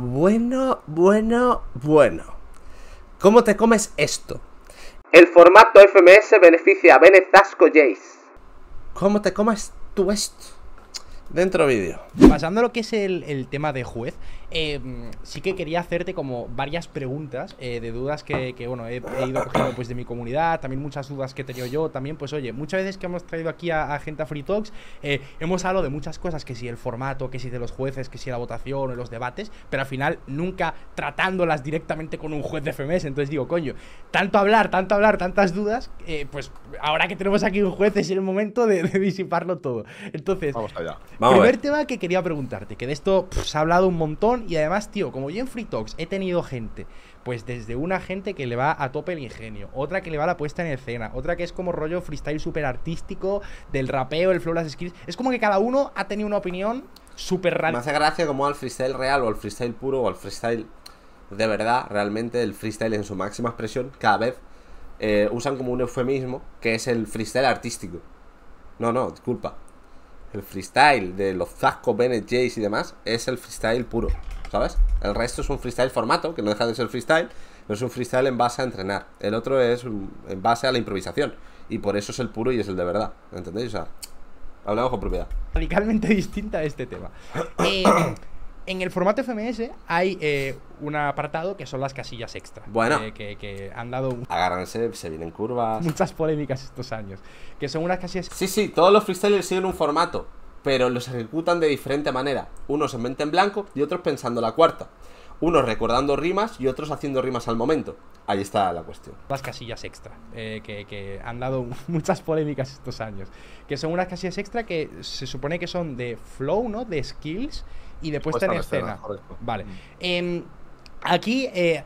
Bueno, bueno, bueno. ¿Cómo te comes esto? El formato FMS beneficia a Benezasco Jace. ¿Cómo te comes tú esto? Dentro vídeo. Pasando a lo que es el, el tema de juez, Em, sí que quería hacerte como varias preguntas eh, de dudas que, bueno, he, ido cogiendo pues de mi comunidad, también muchas dudas que he tenido yo, también pues oye, muchas veces que hemos traído aquí a, gente a Free Talks, eh, hemos hablado de muchas cosas, que si el formato, que si de los jueces, que si la votación o los debates, pero al final nunca tratándolas directamente con un juez de FMS, entonces digo, coño, tanto hablar, tanto hablar, tantas dudas, eh, pues ahora que tenemos aquí un juez es el momento de, disiparlo todo. Entonces, Vamos allá. primer tema que quería preguntarte, que de esto se ha hablado un montón y además, tío, como yo en Free Talks he tenido gente, pues desde una gente que le va a tope el ingenio, otra que le va a la puesta en escena, otra que es como rollo freestyle súper artístico, del rapeo, el flow, las skills. Es como que cada uno ha tenido una opinión súper rara. Me hace gracia como al freestyle real o al freestyle puro o al freestyle de verdad, realmente el freestyle en su máxima expresión, cada vez eh, usan como un eufemismo que es el freestyle artístico. No, no, disculpa. El freestyle de los Zasco, Bennett, y demás es el freestyle puro. ¿sabes? El resto es un freestyle formato, que no deja de ser freestyle, pero es un freestyle en base a entrenar. El otro es mm, en base a la improvisación. Y por eso es el puro y es el de verdad. ¿Entendéis? O sea, hablamos con propiedad. Radicalmente distinta a este tema. Eh, en el formato FMS hay eh, un apartado que son las casillas extra. Bueno. Eh, que, han dado. Agárrense, se vienen curvas. Muchas polémicas estos años. Que son unas casillas. Sí, sí, todos los freestyles siguen un formato pero los ejecutan de diferente manera, unos en mente en blanco y otros pensando la cuarta, unos recordando rimas y otros haciendo rimas al momento. Ahí está la cuestión. Las casillas extra, eh, que, han dado muchas polémicas estos años, que son unas casillas extra que se supone que son de flow, ¿no? De skills y de puesta, en escena. vale. Mm. Em, aquí... Eh,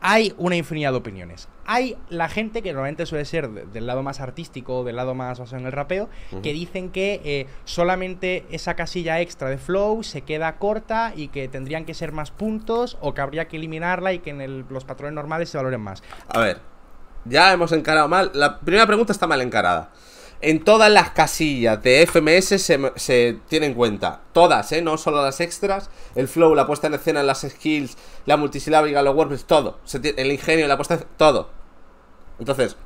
hay una infinidad de opiniones. Hay la gente que normalmente suele ser del lado más artístico, del lado más basado en el rapeo, que dicen que eh, solamente esa casilla extra de flow se queda corta y que tendrían que ser más puntos o que habría que eliminarla y que en los patrones normales se valoren más. A ver, ya hemos encarado mal. La primera pregunta está mal encarada. En todas las casillas de FMS se, se tiene en cuenta. Todas, ¿eh? No solo las extras. El flow, la puesta en escena, las skills, la multisilábica, los WordPress, todo. el ingenio, la puesta en todo. Entonces,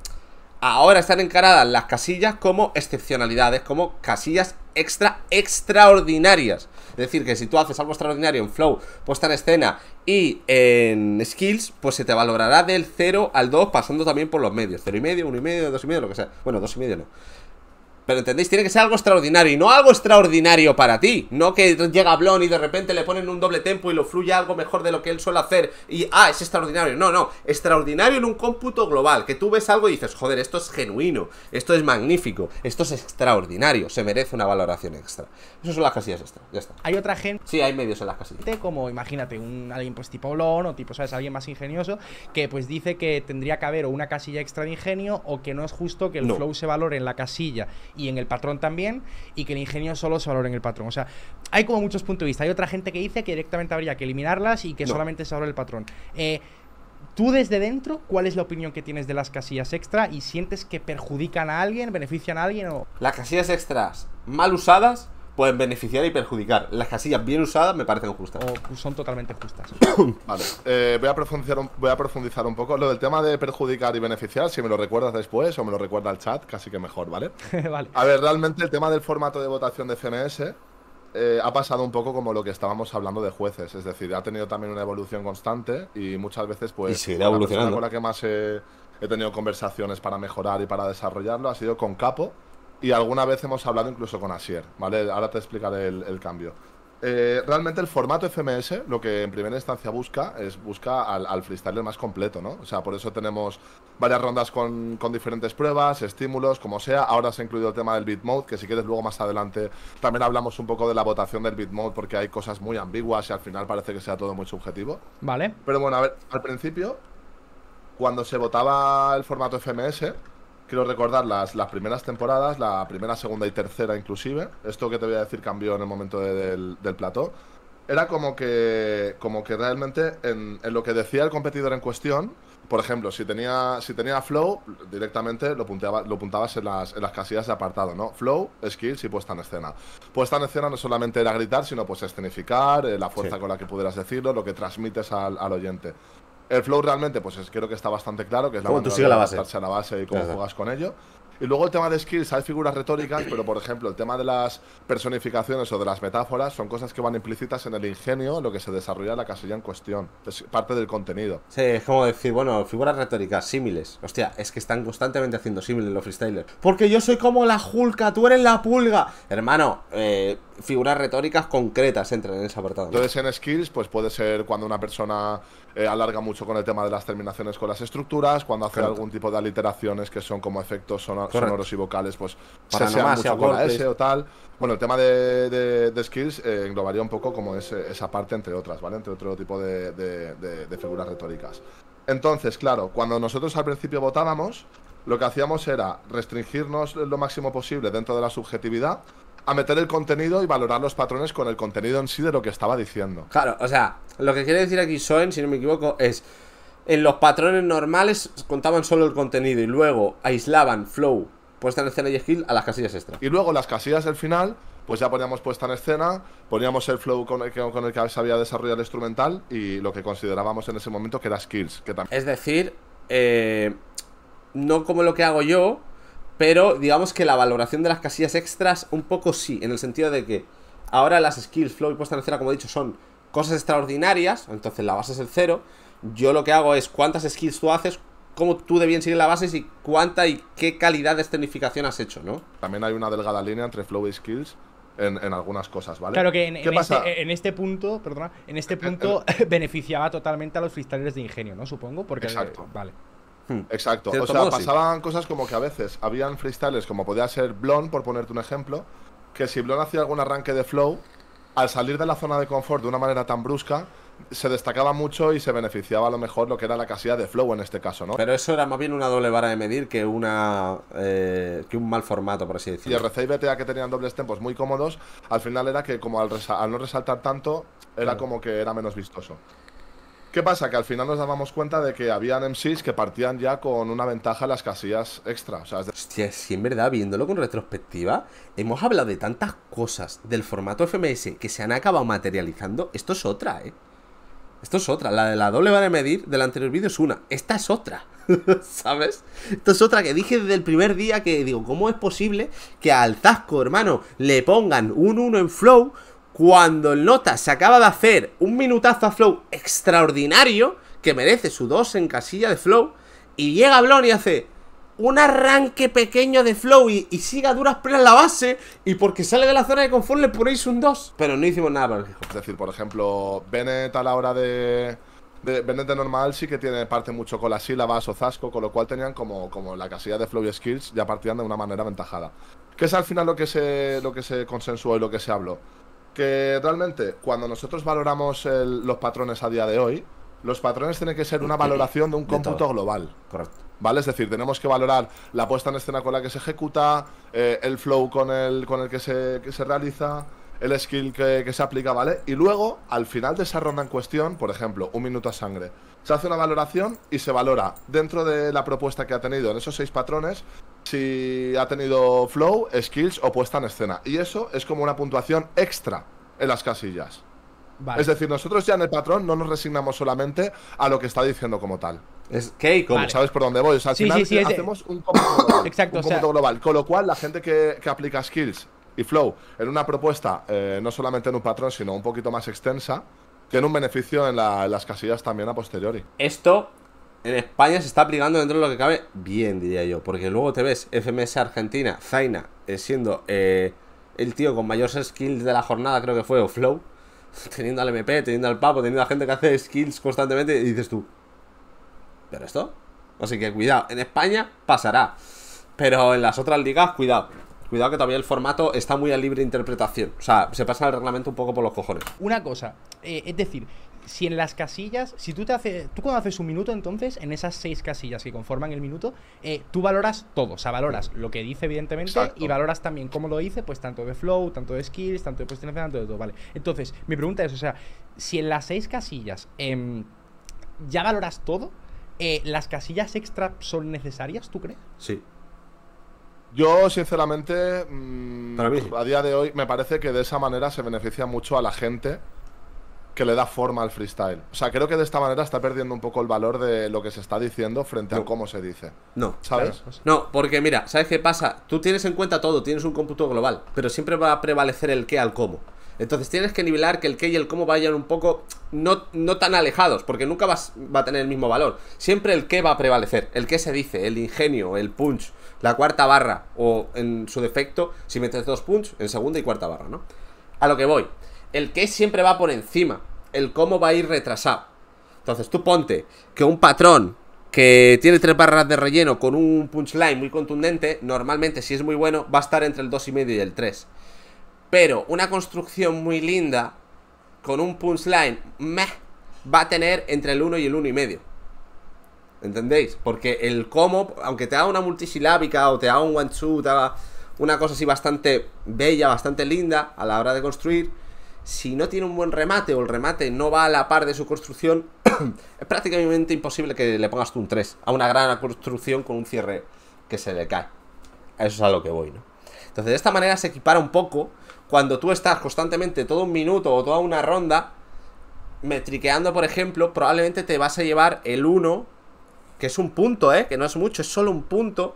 ahora están encaradas las casillas como excepcionalidades, como casillas extra extraordinarias. Es decir, que si tú haces algo extraordinario en flow, puesta en escena y en skills, pues se te valorará del 0 al 2, pasando también por los medios. 0,5, 1,5, 2,5, lo que sea. Bueno, 2,5 no. Pero entendéis, tiene que ser algo extraordinario Y no algo extraordinario para ti No que llega Blon y de repente le ponen un doble tempo Y lo fluye algo mejor de lo que él suele hacer Y, ah, es extraordinario No, no, extraordinario en un cómputo global Que tú ves algo y dices, joder, esto es genuino Esto es magnífico, esto es extraordinario Se merece una valoración extra Esas son las casillas extra, ya está Hay otra gente Sí, hay medios en las casillas Como, imagínate, un alguien pues tipo Blon O tipo, sabes, alguien más ingenioso Que pues dice que tendría que haber o una casilla extra de ingenio O que no es justo que el flow se valore en la casilla y en el patrón también, y que el ingenio solo se valore en el patrón. O sea, hay como muchos puntos de vista. Hay otra gente que dice que directamente habría que eliminarlas y que solamente se valore el patrón. Eh, tú desde dentro, ¿cuál es la opinión que tienes de las casillas extra? ¿Y sientes que perjudican a alguien, benefician a alguien o...? Las casillas extras mal usadas pueden beneficiar y perjudicar. Las casillas bien usadas me parecen justas. O son totalmente justas. vale, eh, voy, a profundizar un, voy a profundizar un poco. Lo del tema de perjudicar y beneficiar, si me lo recuerdas después o me lo recuerda el chat, casi que mejor, ¿vale? vale. A ver, realmente el tema del formato de votación de CMS eh, ha pasado un poco como lo que estábamos hablando de jueces. Es decir, ha tenido también una evolución constante y muchas veces, pues. Y sigue evolucionando. La con la que más he tenido conversaciones para mejorar y para desarrollarlo ha sido con Capo y alguna vez hemos hablado incluso con Asier, ¿vale? Ahora te explicaré el, cambio. Eh, realmente el formato FMS lo que en primera instancia busca es busca al, freestyle freestyler más completo, ¿no? O sea, por eso tenemos varias rondas con, diferentes pruebas, estímulos, como sea. Ahora se ha incluido el tema del beat mode, que si quieres luego más adelante también hablamos un poco de la votación del beat mode porque hay cosas muy ambiguas y al final parece que sea todo muy subjetivo. Vale. Pero bueno, a ver, al principio, cuando se votaba el formato FMS, Quiero recordar las, las primeras temporadas, la primera, segunda y tercera inclusive. Esto que te voy a decir cambió en el momento del, del plató. Era como que, como que realmente en, lo que decía el competidor en cuestión, por ejemplo, si tenía, si tenía flow, directamente lo, lo puntabas en las, casillas de apartado, ¿no? Flow, skills y puesta en escena. Puesta en escena no solamente era gritar, sino pues escenificar, eh, la fuerza con la que pudieras decirlo, lo que transmites al, al oyente. El flow realmente, pues creo que está bastante claro, que es la de base? a la base y cómo juegas con ello. Y luego el tema de skills, hay figuras retóricas, pero por ejemplo, el tema de las personificaciones o de las metáforas son cosas que van implícitas en el ingenio, lo que se desarrolla en la casilla en cuestión. Es parte del contenido. Sí, es como decir, bueno, figuras retóricas, símiles. Hostia, es que están constantemente haciendo símiles los freestylers. Porque yo soy como la julca, tú eres la pulga. Hermano, eh figuras retóricas concretas entran en ese apartado. Entonces, en skills, pues puede ser cuando una persona eh, alarga mucho con el tema de las terminaciones con las estructuras, cuando hace algún tipo de aliteraciones que son como efectos sonoros y vocales, pues Para se nomás, mucho con la S o tal. Bueno, el tema de, skills eh, englobaría un poco como ese, esa parte, entre otras, ¿vale? Entre otro tipo de, de figuras retóricas. Entonces, claro, cuando nosotros al principio votábamos, lo que hacíamos era restringirnos lo máximo posible dentro de la subjetividad a meter el contenido y valorar los patrones con el contenido en sí de lo que estaba diciendo. Claro, o sea, lo que quiere decir aquí Soen, si no me equivoco, es en los patrones normales contaban solo el contenido y luego aislaban flow, puesta en escena y skill a las casillas extra. Y luego las casillas del final, pues ya poníamos puesta en escena, poníamos el flow con el, que, con el que se había desarrollado el instrumental y lo que considerábamos en ese momento que era skills. Que es decir, eh, no como lo que hago yo, pero digamos que la valoración de las casillas extras, un poco sí, en el sentido de que ahora las skills, flow y puesta en escena, como he dicho, son cosas extraordinarias, entonces la base es el cero. Yo lo que hago es cuántas skills tú haces, cómo tú de bien la base y cuánta y qué calidad de escenificación has hecho, ¿no? También hay una delgada línea entre flow y skills. En, algunas cosas, ¿vale? Claro que en, este, este, punto, perdona, en este eh, punto beneficiaba totalmente a los cristales de ingenio, ¿no? Supongo, porque. Exacto. vale. Hmm. Exacto. O sea, pasaban cosas como que a veces habían freestyles, como podía ser Blon, por ponerte un ejemplo, que si Blon hacía algún arranque de flow, al salir de la zona de confort de una manera tan brusca, se destacaba mucho y se beneficiaba a lo mejor lo que era la casilla de flow en este caso, ¿no? Pero eso era más bien una doble vara de medir que una eh, que un mal formato, por así decirlo. Y el RC y que tenían dobles tempos muy cómodos, al final era que como al, no resaltar tanto, era como que era menos vistoso. ¿Qué pasa? Que al final nos dábamos cuenta de que habían MCs que partían ya con una ventaja en las casillas extra. O en verdad, viéndolo con retrospectiva, hemos hablado de tantas cosas del formato FMS que se han acabado materializando. Esto es otra, ¿eh? Esto es otra. La de la doble vara de medir del anterior vídeo es una. Esta es otra. ¿Sabes? Esto es otra que dije desde el primer día que digo, ¿cómo es posible que al tasco hermano, le pongan un 1 en flow cuando el Nota se acaba de hacer un minutazo a Flow extraordinario, que merece su 2 en casilla de Flow, y llega Blon y hace un arranque pequeño de Flow y, y sigue a duras penas la base, y porque sale de la zona de confort le ponéis un 2. Pero no hicimos nada Es decir, por ejemplo, Bennett a la hora de... De, Bennett de normal sí que tiene parte mucho con las sílabas o zasco, con lo cual tenían como, como la casilla de flow y skills ya partían de una manera ventajada Que es al final lo que se, lo que se consensuó y lo que se habló que realmente cuando nosotros valoramos los patrones a día de hoy, los patrones tienen que ser una eh, valoración de un cómputo global. Correcto. ¿Vale? Es decir, tenemos que valorar la puesta en escena con la que se ejecuta, eh, el flow con el, con el que, se, realiza, el skill que, que, se aplica, ¿vale? Y luego, al final de esa ronda en cuestión, por ejemplo, un minuto a sangre, se hace una valoración y se valora dentro de la propuesta que ha tenido en esos seis patrones si ha tenido flow, skills o puesta en escena. Y eso es como una puntuación extra en las casillas. Es decir, nosotros ya en el patrón no nos resignamos solamente a lo que está diciendo como tal. Es que como sabes por dónde voy. al final hacemos un cómputo global. global. Con lo cual, la gente que, aplica skills y flow en una propuesta, eh, no solamente en un patrón, sino un poquito más extensa, tiene un beneficio en las casillas también a posteriori. Esto en España se está aplicando dentro de lo que cabe bien, diría yo. Porque luego te ves FMS Argentina, Zaina, eh, siendo eh, el tío con mayores skills de la jornada, creo que fue, o Flow. Teniendo al MP, teniendo al Papo, teniendo a gente que hace skills constantemente. Y dices tú, ¿pero esto? Así que cuidado, en España pasará. Pero en las otras ligas, cuidado. Cuidado que todavía el formato está muy a libre interpretación. O sea, se pasa el reglamento un poco por los cojones. Una cosa, eh, es decir, si en las casillas, si tú te haces, tú cuando haces un minuto, entonces en esas seis casillas que conforman el minuto, eh, tú valoras todo, o sea, valoras lo que dice evidentemente y valoras también cómo lo dice, pues tanto de flow, tanto de skills, tanto de posiciones, tanto de todo, vale. Entonces, mi pregunta es, o sea, si en las seis casillas em, ya valoras todo, eh, ¿las casillas extra son necesarias, tú crees? Sí. Yo, sinceramente, mm, a día de hoy me parece que de esa manera se beneficia mucho a la gente que le da forma al freestyle. O sea, creo que de esta manera está perdiendo un poco el valor de lo que se está diciendo frente al a cómo se dice. No. ¿Sabes? No, porque mira, ¿sabes qué pasa? Tú tienes en cuenta todo, tienes un cómputo global, pero siempre va a prevalecer el qué al cómo. Entonces tienes que nivelar que el qué y el cómo vayan un poco no, no tan alejados, porque nunca va a tener el mismo valor. Siempre el qué va a prevalecer, el qué se dice, el ingenio, el punch, la cuarta barra, o en su defecto, si metes dos punch, en segunda y cuarta barra, ¿no? A lo que voy el qué siempre va por encima, el cómo va a ir retrasado. Entonces tú ponte que un patrón que tiene tres barras de relleno con un punchline muy contundente, normalmente si es muy bueno va a estar entre el 2,5 y medio y el 3. Pero una construcción muy linda con un punchline meh, va a tener entre el 1 y el 1,5. ¿Entendéis? Porque el cómo, aunque te haga una multisilábica o te haga un one-two, te una cosa así bastante bella, bastante linda a la hora de construir, si no tiene un buen remate o el remate no va a la par de su construcción, es prácticamente imposible que le pongas tú un 3 a una gran construcción con un cierre que se le cae. eso es a lo que voy, ¿no? Entonces, de esta manera se equipara un poco cuando tú estás constantemente todo un minuto o toda una ronda metriqueando, por ejemplo, probablemente te vas a llevar el 1, que es un punto, ¿eh? Que no es mucho, es solo un punto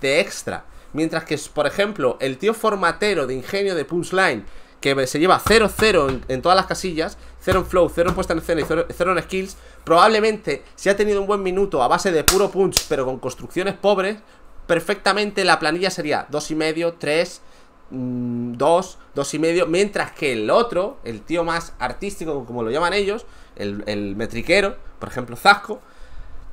de extra. Mientras que, por ejemplo, el tío formatero de ingenio de Punchline que se lleva 0-0 en, todas las casillas, 0 en flow, 0 en puesta en escena y 0, en skills, probablemente si ha tenido un buen minuto a base de puro punch, pero con construcciones pobres, perfectamente la planilla sería 2,5, 3, 2, 2,5, mientras que el otro, el tío más artístico, como lo llaman ellos, el, el metriquero, por ejemplo, Zasco,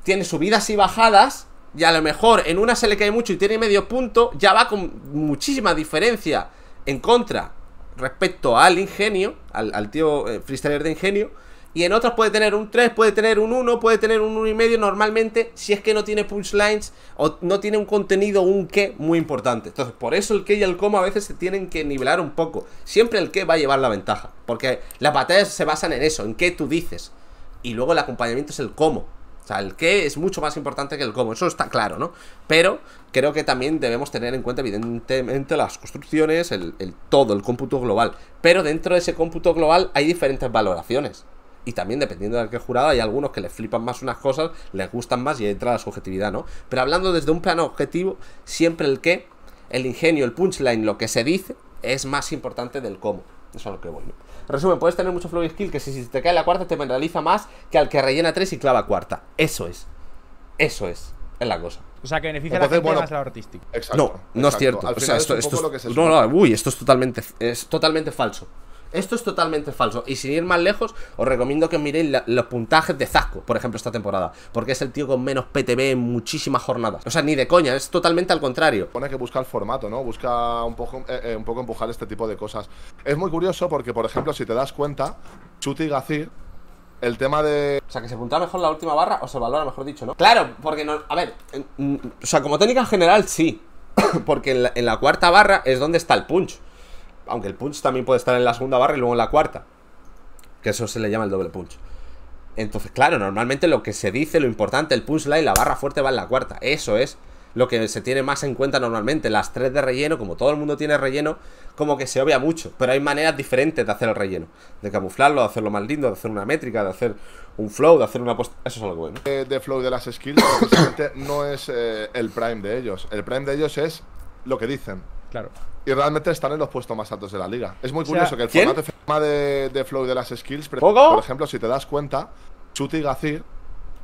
tiene subidas y bajadas. Y a lo mejor en una se le cae mucho y tiene medio punto, ya va con muchísima diferencia en contra respecto al ingenio, al, tío eh, freestyler de ingenio, y en otras puede tener un 3, puede tener un 1, puede tener un y medio. normalmente si es que no tiene punchlines o no tiene un contenido, un qué muy importante. Entonces, por eso el qué y el cómo a veces se tienen que nivelar un poco. Siempre el qué va a llevar la ventaja, porque las batallas se basan en eso, en qué tú dices. Y luego el acompañamiento es el cómo. O sea, el qué es mucho más importante que el cómo, eso está claro, ¿no? Pero creo que también debemos tener en cuenta, evidentemente, las construcciones, el, todo, el cómputo global. Pero dentro de ese cómputo global hay diferentes valoraciones y también dependiendo de que jurado hay algunos que les flipan más unas cosas, les gustan más y entra la subjetividad, ¿no? Pero hablando desde un plano objetivo, siempre el qué, el ingenio, el punchline, lo que se dice, es más importante del cómo. Eso es lo que voy. Resumen, puedes tener mucho flow skill que si, te cae la cuarta te penaliza más que al que rellena tres y clava cuarta. Eso es. Eso es. Es la cosa. O sea, que beneficia Entonces, a la bueno, más la no, no es cierto. o sea, esto, es, no, no, uy, esto es totalmente, es totalmente falso. Esto es totalmente falso. Y sin ir más lejos, os recomiendo que miréis los puntajes de Zasco, por ejemplo, esta temporada. Porque es el tío con menos PTB en muchísimas jornadas. O sea, ni de coña, es totalmente al contrario. Pone que buscar el formato, ¿no? Busca un poco, eh, eh, un poco empujar este tipo de cosas. Es muy curioso porque, por ejemplo, si te das cuenta, Chuti y Gacir el tema de. O sea, que se puntúa mejor la última barra o se valora, mejor dicho, ¿no? Claro, porque no. A ver, mm, o sea, como técnica general, sí. porque en la, cuarta barra es donde está el punch. Aunque el punch también puede estar en la segunda barra y luego en la cuarta. Que eso se le llama el doble punch. Entonces, claro, normalmente lo que se dice, lo importante, el punchline, la barra fuerte va en la cuarta. Eso es lo que se tiene más en cuenta normalmente. Las tres de relleno, como todo el mundo tiene relleno, como que se obvia mucho. Pero hay maneras diferentes de hacer el relleno. De camuflarlo, de hacerlo más lindo, de hacer una métrica, de hacer un flow, de hacer una post... Eso es algo bueno. Eh, de, flow de las skills, no es eh, el prime de ellos. El prime de ellos es lo que dicen. Claro y realmente están en los puestos más altos de la liga. Es muy curioso que el formato de, flow flow de las skills, por ejemplo, si te das cuenta, Chuti y Gazir,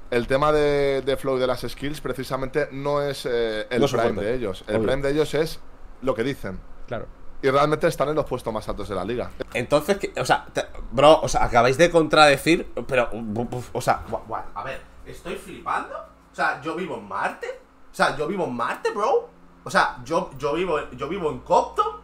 el tema de, flow flow de las skills precisamente no es eh, el prime de ellos. El prime de ellos es lo que dicen. Claro. Y realmente están en los puestos más altos de la liga. Entonces, o sea, bro, o sea, acabáis de contradecir, pero, o sea, a ver, estoy flipando. O sea, yo vivo en Marte. O sea, yo vivo en Marte, bro. O sea, yo, yo, vivo, yo vivo en Copto.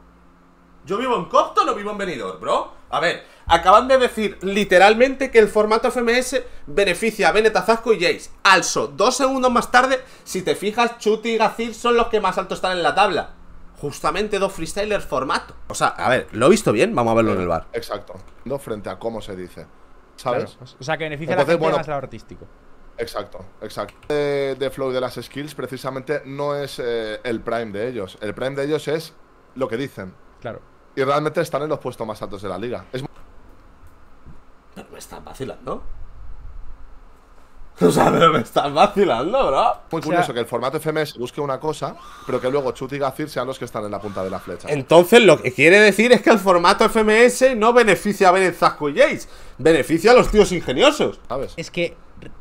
Yo vivo en Copto, no vivo en Benidorm, bro. A ver, acaban de decir literalmente que el formato FMS beneficia a Benetazco y Jace. Also, dos segundos más tarde, si te fijas, Chuti y Gacir son los que más alto están en la tabla. Justamente dos freestylers formato. O sea, a ver, lo he visto bien, vamos a verlo en el bar. Exacto. Dos frente a cómo se dice. ¿Sabes? O sea, que beneficia a la gente más artístico. Exacto, exacto. De, flow de las skills precisamente no es eh, el prime de ellos. El prime de ellos es lo que dicen. Claro. Y realmente están en los puestos más altos de la liga. Es... están vacilando. O sea, me estás vacilando, bro. Muy curioso que el formato FMS busque una cosa, pero que luego Chut y Gazir sean los que están en la punta de la flecha. Entonces, lo que quiere decir es que el formato FMS no beneficia a Bennett Zasco y Jace, beneficia a los tíos ingeniosos. ¿Sabes? Es que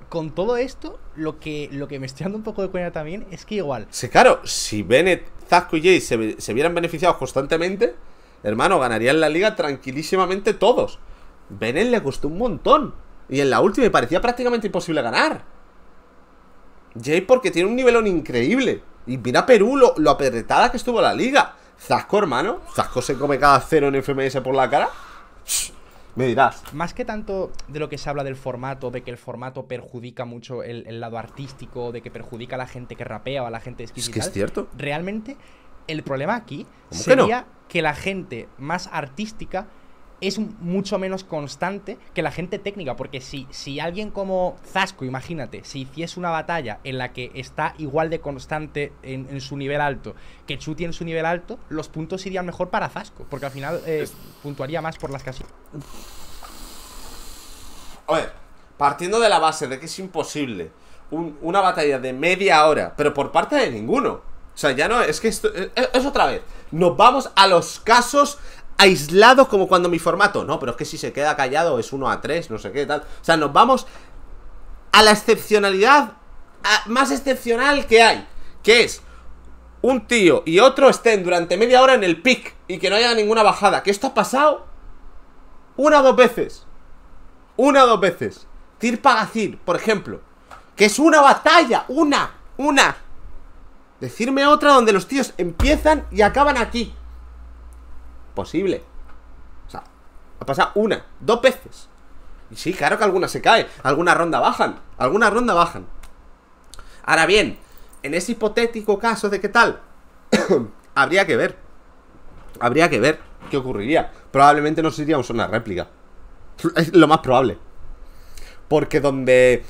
con todo esto, lo que, lo que me estoy dando un poco de cuenta también es que igual. Sí, claro, si Bennett, Zasco y Jace se, se vieran beneficiados constantemente, hermano, ganarían la liga tranquilísimamente todos. Bennett le costó un montón. Y en la última y parecía prácticamente imposible ganar. Jay porque tiene un nivelón increíble. Y mira Perú lo, lo apretada que estuvo la liga. Zasco, hermano. Zasco se come cada cero en FMS por la cara. me dirás. Más que tanto de lo que se habla del formato, de que el formato perjudica mucho el, lado artístico, de que perjudica a la gente que rapea o a la gente exquisita. Es que es cierto. Realmente, el problema aquí sería que la gente más artística es mucho menos constante que la gente técnica, porque si, si alguien como Zasco, imagínate, si hiciese una batalla en la que está igual de constante en, su nivel alto que Chuti en su nivel alto, los puntos irían mejor para Zasco, porque al final eh, puntuaría más por las casillas. A ver, partiendo de la base de que es imposible una batalla de media hora, pero por parte de ninguno. O sea, ya no, es que esto, es, eh, eh, es otra vez. Nos vamos a los casos aislados como cuando mi formato. No, pero es que si se queda callado es 1 a 3, no sé qué, tal. O sea, nos vamos a la excepcionalidad más excepcional que hay. Que es un tío y otro estén durante media hora en el pic y que no haya ninguna bajada. Que esto ha pasado una o dos veces. Una o dos veces. Tir Pagacir, por ejemplo. Que es una batalla. Una. Una. Decirme otra donde los tíos empiezan y acaban aquí posible. O sea, ha pasado una, dos veces. Y sí, claro que alguna se cae, alguna ronda bajan, alguna ronda bajan. Ahora bien, en ese hipotético caso de qué tal, habría que ver. Habría que ver qué ocurriría. Probablemente no iríamos a una réplica. Es lo más probable. Porque donde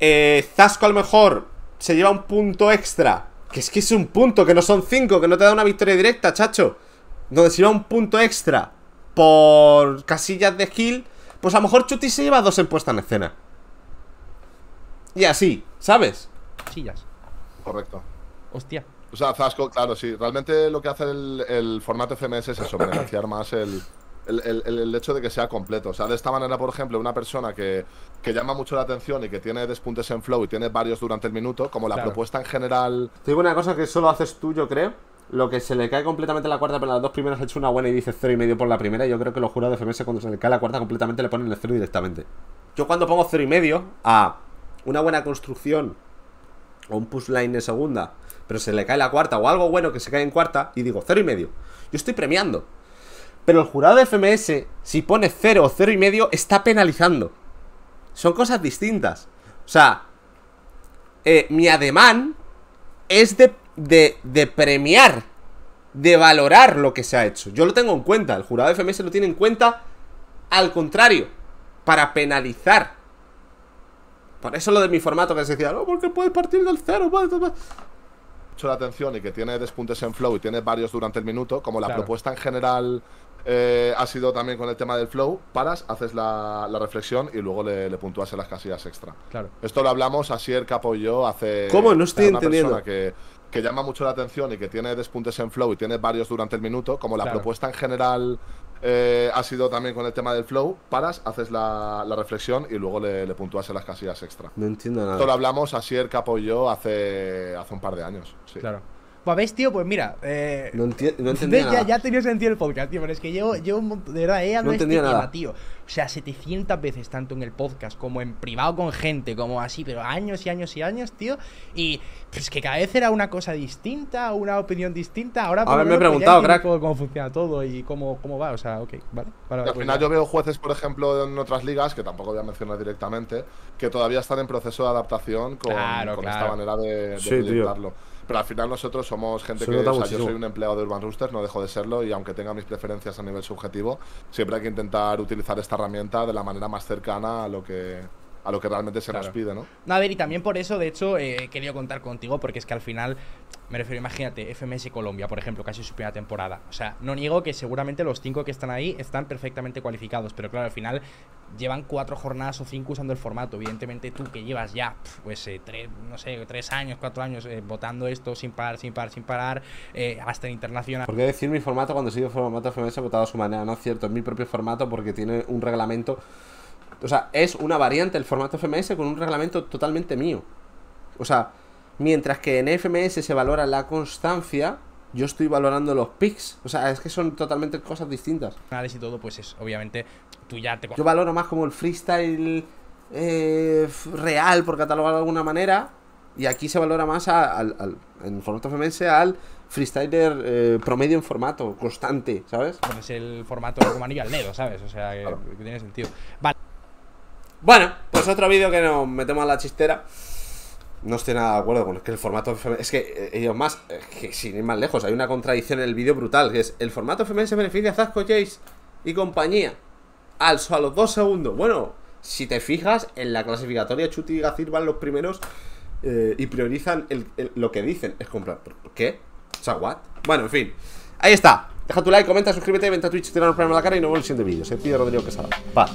eh, Zasco a lo mejor se lleva un punto extra. Que es que es un punto, que no son cinco, que no te da una victoria directa, chacho donde se va un punto extra por casillas de kill, pues a lo mejor Chuti se lleva dos en puesta en escena. Y así, ¿sabes? casillas Correcto. Hostia. O sea, Zasco, claro, sí. Realmente lo que hace el, formato FMS es eso, más el, hecho de que sea completo. O sea, de esta manera, por ejemplo, una persona que, llama mucho la atención y que tiene despuntes en flow y tiene varios durante el minuto, como la propuesta en general. Te digo una cosa que solo haces tú, yo creo lo que se le cae completamente la cuarta, pero las dos primeras ha hecho una buena y dice cero y medio por la primera. Yo creo que los jurados de FMS cuando se le cae la cuarta completamente le ponen el 0 directamente. Yo cuando pongo cero y medio a una buena construcción o un push line de segunda, pero se le cae la cuarta o algo bueno que se cae en cuarta y digo y medio Yo estoy premiando. Pero el jurado de FMS, si pone 0 o cero y medio, está penalizando. Son cosas distintas. O sea, eh, mi ademán es de de, premiar, de valorar lo que se ha hecho. Yo lo tengo en cuenta, el jurado de FMS lo tiene en cuenta al contrario, para penalizar. Por eso lo de mi formato que se decía, no, porque puedes partir del cero. hecho la atención y que tiene despuntes en flow y tiene varios durante el minuto, como la propuesta en general eh, ha sido también con el tema del flow, paras, haces la, reflexión y luego le, le, en las casillas extra. Claro. Esto lo hablamos así el Capo y yo hace. ¿Cómo? No estoy entendiendo. Que, que llama mucho la atención y que tiene despuntes en flow y tiene varios durante el minuto, como la propuesta en general eh, ha sido también con el tema del flow, paras, haces la, reflexión y luego le, puntuas en las casillas extra. No entiendo nada. Esto lo hablamos el Capo y yo hace, hace un par de años. Claro. Pues ves, tío, pues mira. Eh, no, no Ya, ya, tenía sentido el podcast, tío, pero es que llevo, un montón. De verdad, no este nada. tío. O sea, 700 veces, tanto en el podcast como en privado con gente, como así, pero años y años y años, tío. Y pues que cada vez era una cosa distinta, una opinión distinta. Ahora, ahora me he pues, preguntado, Cómo funciona todo y cómo, cómo va, o sea, ok, vale. al pues final, yo veo jueces, por ejemplo, en otras ligas, que tampoco voy a mencionar directamente, que todavía están en proceso de adaptación con, esta manera de, de pero al final nosotros somos gente que. O sea, yo soy un empleado de Urban Roosters, no dejo de serlo, y aunque tenga mis preferencias a nivel subjetivo, siempre hay que intentar utilizar esta herramienta de la manera más cercana a lo que a lo que realmente se nos pide, ¿no? ¿no? A ver, y también por eso, de hecho, eh, quería contar contigo, porque es que al final, me refiero, imagínate, FMS Colombia, por ejemplo, casi su primera temporada. O sea, no niego que seguramente los cinco que están ahí están perfectamente cualificados, pero claro, al final llevan cuatro jornadas o cinco usando el formato. Evidentemente tú que llevas ya, pues, eh, tres, no sé, tres años, cuatro años eh, votando esto sin parar, sin parar, sin parar, eh, hasta internacional. ¿Por qué decir mi formato cuando sigue el formato FMS votado a su manera? No es cierto, es mi propio formato porque tiene un reglamento o sea, es una variante el formato FMS con un reglamento totalmente mío. O sea, mientras que en FMS se valora la constancia, yo estoy valorando los picks. O sea, es que son totalmente cosas distintas. y todo, pues es, obviamente, tú ya te... Yo valoro más como el freestyle eh, real, por catalogar de alguna manera. Y aquí se valora más al, en formato FMS al freestyler eh, promedio en formato, constante, ¿sabes? con es el formato como anillo al ¿sabes? O sea, que, tiene sentido. Vale. Bueno, pues otro vídeo que nos metemos a la chistera. No estoy nada de acuerdo con que el formato FM. Es que eh, ellos más. sin ir más lejos, hay una contradicción en el vídeo brutal. Que es el formato FMS se beneficia a Zasco Jace y compañía. Al a los dos segundos. Bueno, si te fijas, en la clasificatoria Chuti y Gacir van los primeros eh, y priorizan lo que dicen. Es comprar. ¿Qué? O sea, what? Bueno, en fin. Ahí está. Deja tu like, comenta, suscríbete, vente a Twitch, tiranos en la cara y nos vemos en el siguiente vídeo. Se pide Rodrigo Quesada. Paz.